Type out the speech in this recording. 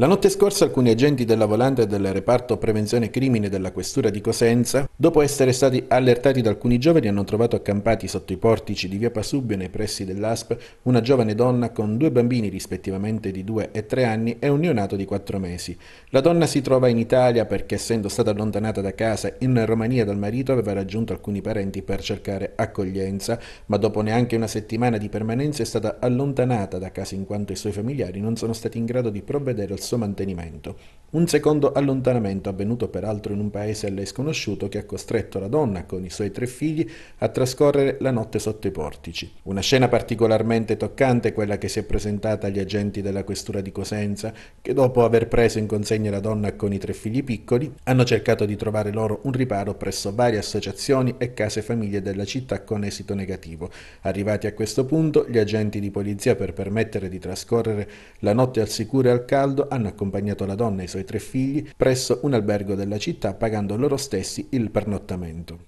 La notte scorsa alcuni agenti della volante del reparto prevenzione crimine della questura di Cosenza, dopo essere stati allertati da alcuni giovani, hanno trovato accampati sotto i portici di via Pasubio nei pressi dell'ASP una giovane donna con due bambini rispettivamente di 2 e 3 anni e un neonato di 4 mesi. La donna si trova in Italia perché essendo stata allontanata da casa in Romania dal marito aveva raggiunto alcuni parenti per cercare accoglienza, ma dopo neanche una settimana di permanenza è stata allontanata da casa in quanto i suoi familiari non sono stati in grado di provvedere al basso mantenimento. Un secondo allontanamento, avvenuto peraltro in un paese a lei sconosciuto, che ha costretto la donna, con i suoi tre figli, a trascorrere la notte sotto i portici. Una scena particolarmente toccante, quella che si è presentata agli agenti della questura di Cosenza, che dopo aver preso in consegna la donna con i tre figli piccoli, hanno cercato di trovare loro un riparo presso varie associazioni e case famiglie della città con esito negativo. Arrivati a questo punto, gli agenti di polizia, per permettere di trascorrere la notte al sicuro e al caldo, hanno accompagnato la donna e i suoi suoi tre figli presso un albergo della città pagando loro stessi il pernottamento.